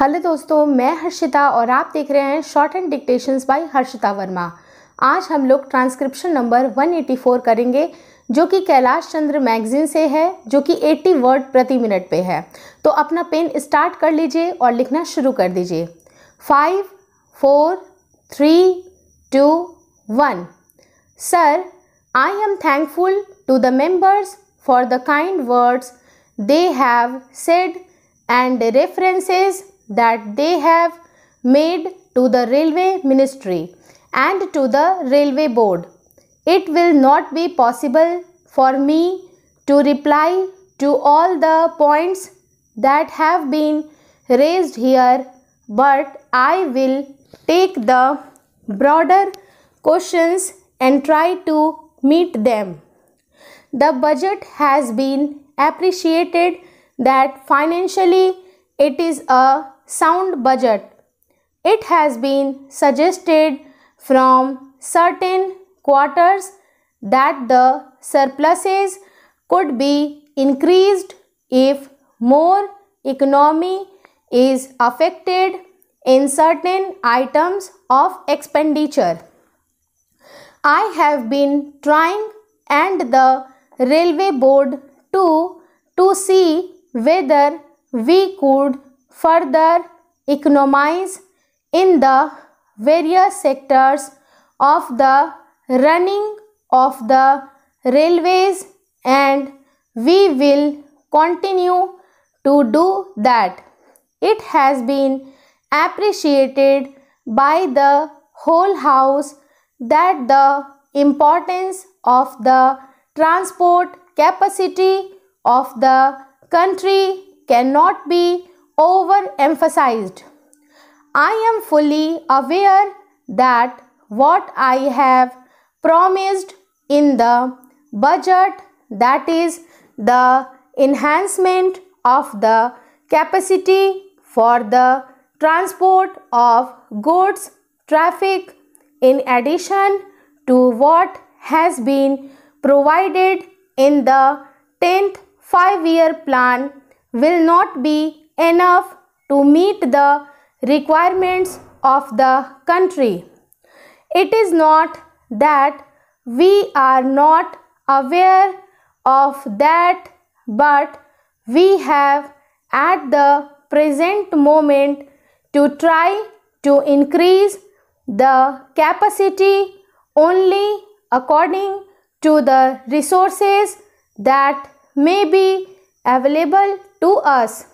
Hello दोस्तों मैं हर्षिता और आप देख रहे हैं shorthand dictations by Harshita Verma आज हम लोग ट्रांसक्रिप्शन नंबर 184 करेंगे जो कि कैलाश चंद्र मैगजीन से है जो कि 80 वर्ड प्रति मिनट पे है तो अपना पेन स्टार्ट कर लीजिए और लिखना शुरू कर दीजिए five four three two one sir I am thankful to the members for the kind words they have said and references that they have made to the railway ministry and to the railway board. It will not be possible for me to reply to all the points that have been raised here but I will take the broader questions and try to meet them. The budget has been appreciated that financially it is a sound budget. It has been suggested from certain quarters that the surpluses could be increased if more economy is affected in certain items of expenditure. I have been trying and the railway board too to see whether we could further economize in the various sectors of the running of the railways and we will continue to do that. It has been appreciated by the whole house that the importance of the transport capacity of the country cannot be overemphasized. I am fully aware that what I have promised in the budget that is the enhancement of the capacity for the transport of goods traffic in addition to what has been provided in the 10th five year plan will not be enough to meet the requirements of the country. It is not that we are not aware of that but we have at the present moment to try to increase the capacity only according to the resources that may be available to us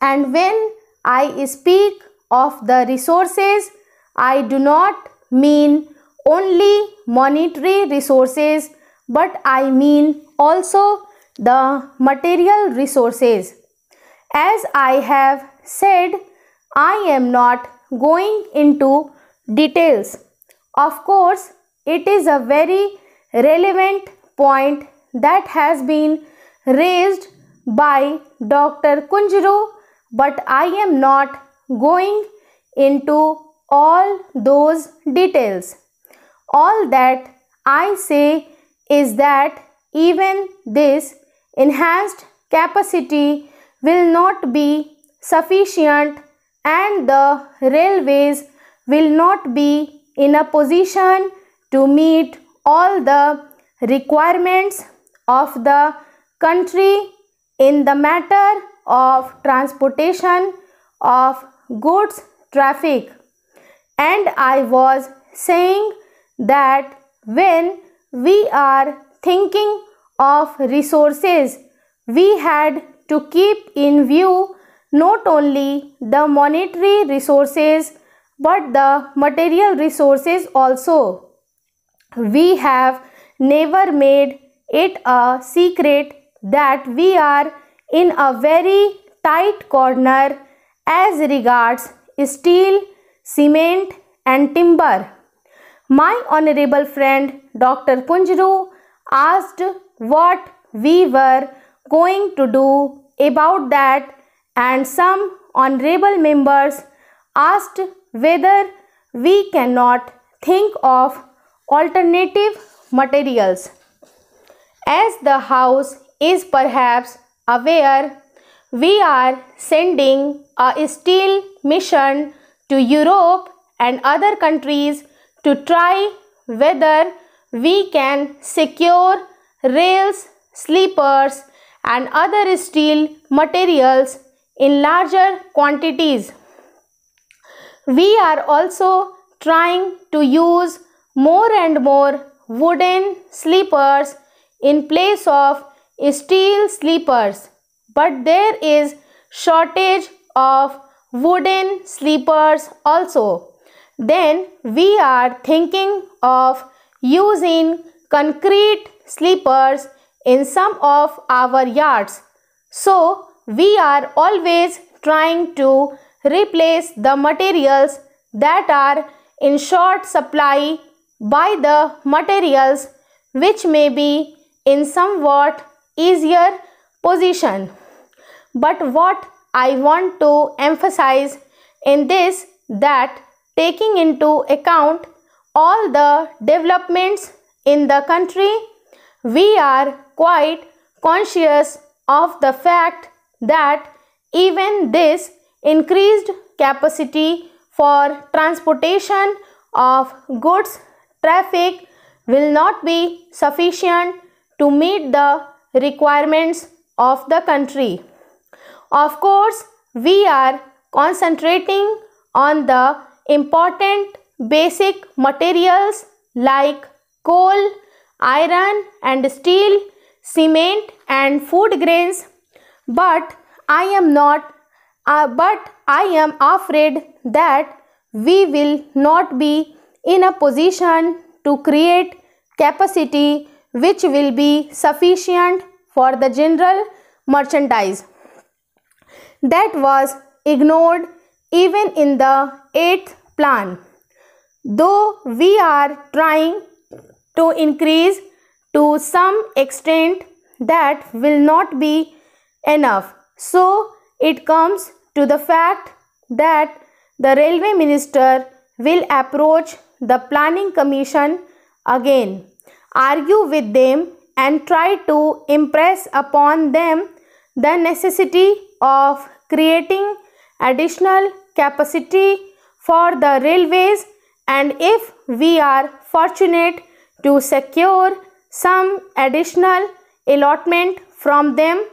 and when I speak of the resources, I do not mean only monetary resources but I mean also the material resources. As I have said, I am not going into details. Of course, it is a very relevant point that has been raised by Dr. Kunjuru but I am not going into all those details. All that I say is that even this enhanced capacity will not be sufficient and the railways will not be in a position to meet all the requirements of the country in the matter of transportation of goods traffic and I was saying that when we are thinking of resources we had to keep in view not only the monetary resources but the material resources also. We have never made it a secret that we are in a very tight corner as regards steel, cement and timber. My honorable friend Dr. Punjru asked what we were going to do about that and some honorable members asked whether we cannot think of alternative materials. As the house is perhaps aware we are sending a steel mission to Europe and other countries to try whether we can secure rails, sleepers and other steel materials in larger quantities. We are also trying to use more and more wooden sleepers in place of steel sleepers but there is shortage of wooden sleepers also then we are thinking of using concrete sleepers in some of our yards so we are always trying to replace the materials that are in short supply by the materials which may be in somewhat is your position but what i want to emphasize in this that taking into account all the developments in the country we are quite conscious of the fact that even this increased capacity for transportation of goods traffic will not be sufficient to meet the requirements of the country. Of course, we are concentrating on the important basic materials like coal, iron and steel, cement and food grains. But I am not, uh, but I am afraid that we will not be in a position to create capacity which will be sufficient for the general merchandise. That was ignored even in the eighth plan. Though we are trying to increase to some extent that will not be enough. So it comes to the fact that the railway minister will approach the planning commission again argue with them and try to impress upon them the necessity of creating additional capacity for the railways and if we are fortunate to secure some additional allotment from them,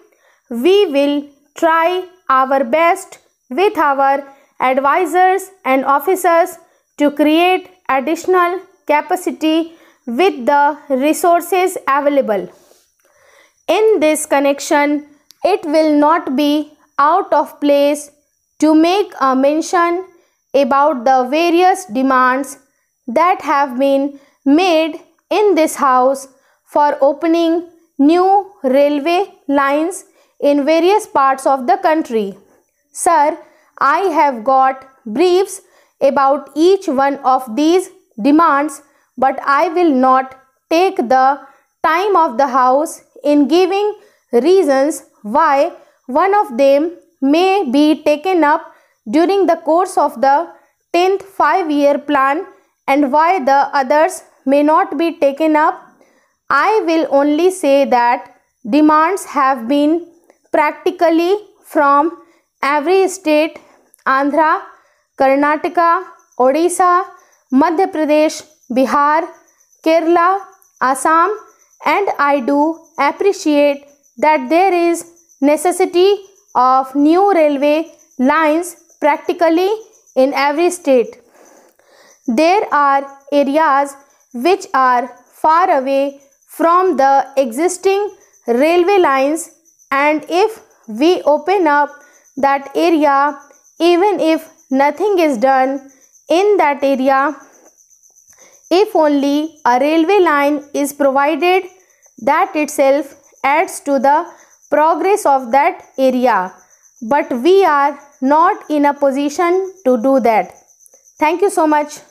we will try our best with our advisors and officers to create additional capacity with the resources available. In this connection, it will not be out of place to make a mention about the various demands that have been made in this house for opening new railway lines in various parts of the country. Sir, I have got briefs about each one of these demands but I will not take the time of the house in giving reasons why one of them may be taken up during the course of the 10th five-year plan and why the others may not be taken up. I will only say that demands have been practically from every state Andhra, Karnataka, Odisha, Madhya Pradesh Bihar, Kerala, Assam and I do appreciate that there is necessity of new railway lines practically in every state. There are areas which are far away from the existing railway lines and if we open up that area even if nothing is done in that area if only a railway line is provided that itself adds to the progress of that area. But we are not in a position to do that. Thank you so much.